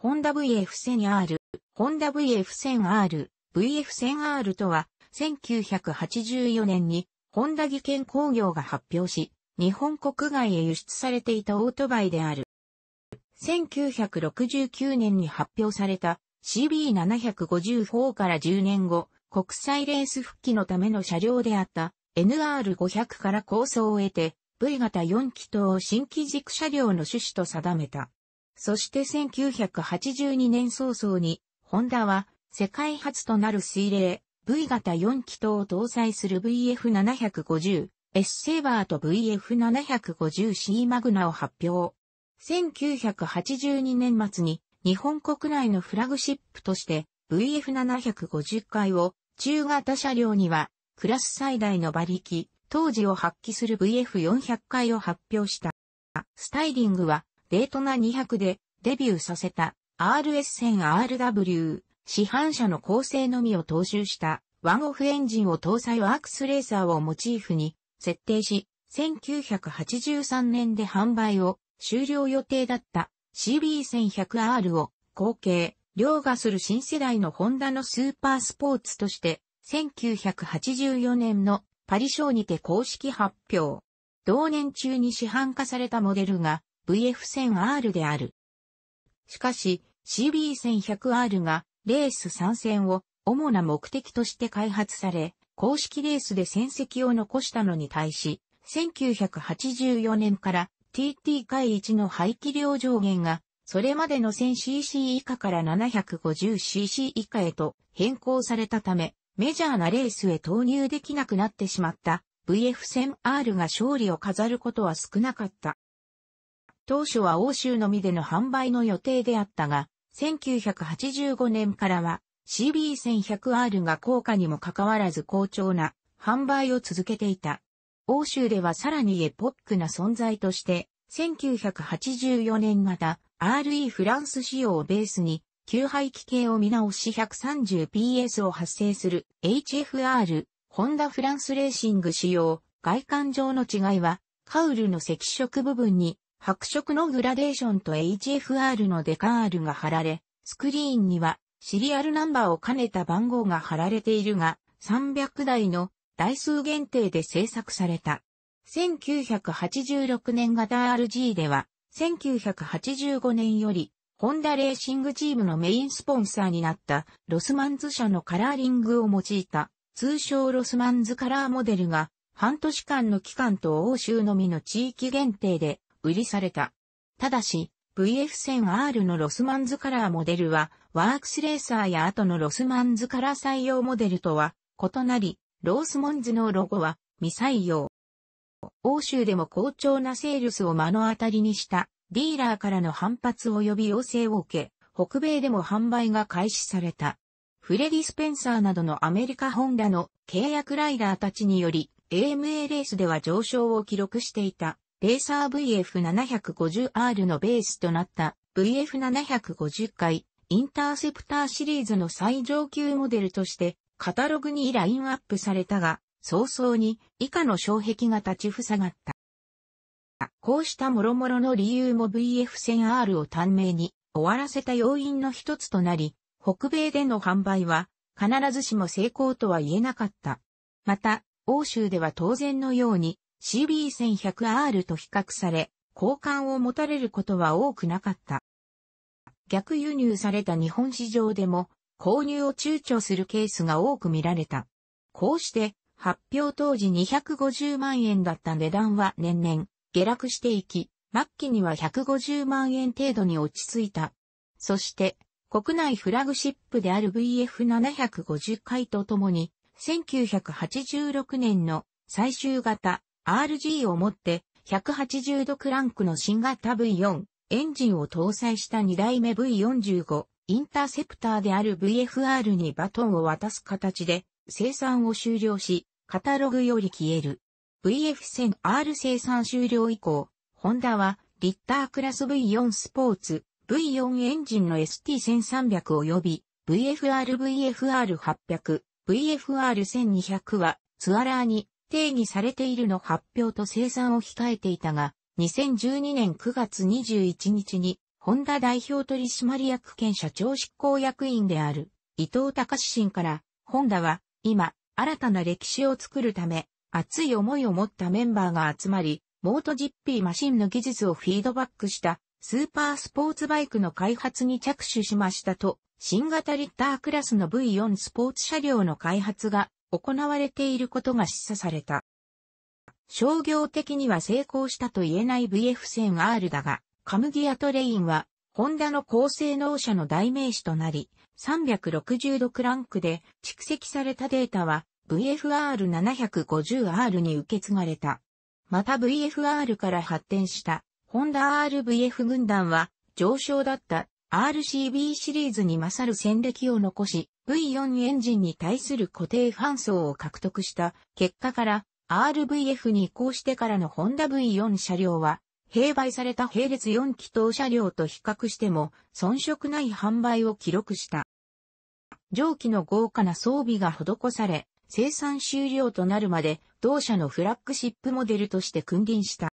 ホンダ VF1000R、ホンダ VF1000R、VF1000R とは、1984年に、ホンダ技研工業が発表し、日本国外へ輸出されていたオートバイである。1969年に発表された CB754 から10年後、国際レース復帰のための車両であった NR500 から構想を得て、V 型4気筒新機軸車両の趣旨と定めた。そして1982年早々に、ホンダは世界初となる水冷 V 型4気筒を搭載する VF750、S セーバーと VF750C マグナを発表。1982年末に日本国内のフラグシップとして VF750 回を中型車両にはクラス最大の馬力、当時を発揮する VF400 回を発表した。スタイリングはデートナ200でデビューさせた RS1000RW 市販車の構成のみを踏襲したワンオフエンジンを搭載ワークスレーサーをモチーフに設定し、1983年で販売を終了予定だった CB1100R を後継、凌駕する新世代のホンダのスーパースポーツとして、1984年のパリ賞にて公式発表。同年中に市販化されたモデルが VF1000R である。しかし、CB1100R がレース参戦を主な目的として開発され、公式レースで戦績を残したのに対し、1984年から TT 回1の排気量上限が、それまでの 1000cc 以下から 750cc 以下へと変更されたため、メジャーなレースへ投入できなくなってしまった VF1000R が勝利を飾ることは少なかった。当初は欧州のみでの販売の予定であったが、1985年からは CB1100R が高価にもかかわらず好調な販売を続けていた。欧州ではさらにエポックな存在として、1984年型 RE フランス仕様をベースに、給排気系を見直し 130PS を発生する HFR、ホンダフランスレーシング仕様、外観上の違いは、カウルの赤色部分に白色のグラデーションと HFR のデカールが貼られ、スクリーンにはシリアルナンバーを兼ねた番号が貼られているが、300台の台数限定で制作された。1986年型 RG では、1985年より、ホンダレーシングチームのメインスポンサーになったロスマンズ社のカラーリングを用いた通称ロスマンズカラーモデルが半年間の期間と欧州のみの地域限定で売りされた。ただし、VF1000R のロスマンズカラーモデルは、ワークスレーサーや後のロスマンズカラー採用モデルとは異なり、ロースモンズのロゴは未採用。欧州でも好調なセールスを目の当たりにしたディーラーからの反発及び要請を受け、北米でも販売が開始された。フレディ・スペンサーなどのアメリカホンダの契約ライダーたちにより、AMA レースでは上昇を記録していた。レーサー VF750R のベースとなった VF750 回インターセプターシリーズの最上級モデルとしてカタログにラインアップされたが、早々に以下の障壁が立ちふさがった。こうした諸々の理由も VF1000R を短命に終わらせた要因の一つとなり、北米での販売は必ずしも成功とは言えなかった。また、欧州では当然のように CB1100R と比較され、交換を持たれることは多くなかった。逆輸入された日本市場でも購入を躊躇するケースが多く見られた。こうして発表当時250万円だった値段は年々下落していき、末期には150万円程度に落ち着いた。そして国内フラグシップである VF750 回とともに1986年の最終型 RG をもって180度クランクの新型 V4 エンジンを搭載した2代目 V45 インターセプターである VFR にバトンを渡す形で生産を終了し、カタログより消える。VF1000R 生産終了以降、ホンダはリッタークラス V4 スポーツ V4 エンジンの ST1300 及び VFR VFR800 VFR1200 はツアラーに定義されているの発表と生産を控えていたが、2012年9月21日に、ホンダ代表取締役兼社長執行役員である伊藤隆信から、ホンダは今新たな歴史を作るため、熱い思いを持ったメンバーが集まり、モート GP マシンの技術をフィードバックしたスーパースポーツバイクの開発に着手しましたと、新型リッタークラスの V4 スポーツ車両の開発が行われていることが示唆された。商業的には成功したと言えない VF1000R だが、カムギアトレインは、ホンダの高性能車の代名詞となり、360度クランクで蓄積されたデータは VFR750R に受け継がれた。また VFR から発展したホンダ RVF 軍団は上昇だった RCB シリーズに勝る戦歴を残し、V4 エンジンに対する固定ファン層を獲得した結果から RVF に移行してからのホンダ V4 車両は、併売された並列4気筒車両と比較しても遜色ない販売を記録した。上記の豪華な装備が施され、生産終了となるまで同社のフラッグシップモデルとして君臨した。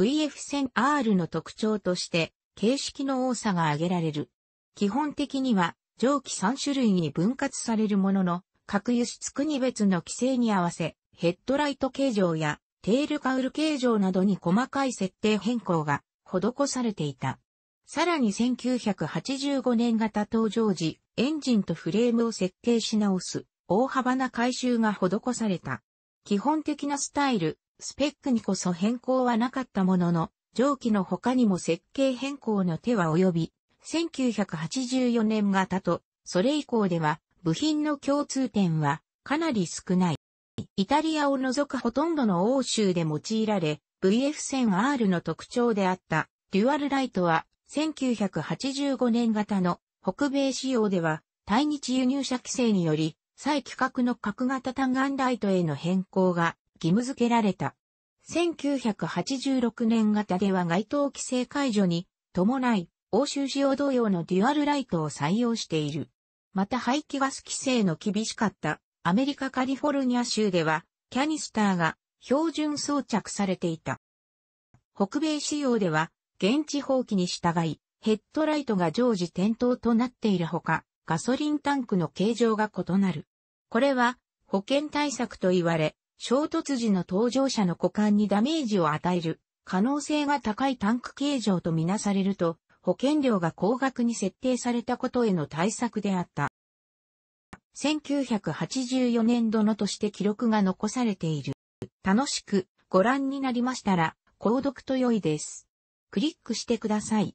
VF1000R の特徴として、形式の多さが挙げられる。基本的には上記3種類に分割されるものの、各輸出国別の規制に合わせ、ヘッドライト形状やテールカウル形状などに細かい設定変更が施されていた。さらに1985年型登場時、エンジンとフレームを設計し直す大幅な改修が施された。基本的なスタイル、スペックにこそ変更はなかったものの、上記の他にも設計変更の手は及び、1984年型と、それ以降では、部品の共通点はかなり少ない。イタリアを除くほとんどの欧州で用いられ、VF1000R の特徴であった、デュアルライトは、1985年型の北米仕様では、対日輸入者規制により、再規格の角型単眼ライトへの変更が義務付けられた。1986年型では該当規制解除に伴い、欧州仕様同様のデュアルライトを採用している。また排気ガス規制の厳しかったアメリカカリフォルニア州ではキャニスターが標準装着されていた。北米仕様では現地放棄に従いヘッドライトが常時点灯となっているほかガソリンタンクの形状が異なる。これは保険対策と言われ衝突時の搭乗者の股間にダメージを与える可能性が高いタンク形状とみなされると保険料が高額に設定されたことへの対策であった。1984年度のとして記録が残されている。楽しくご覧になりましたら、購読と良いです。クリックしてください。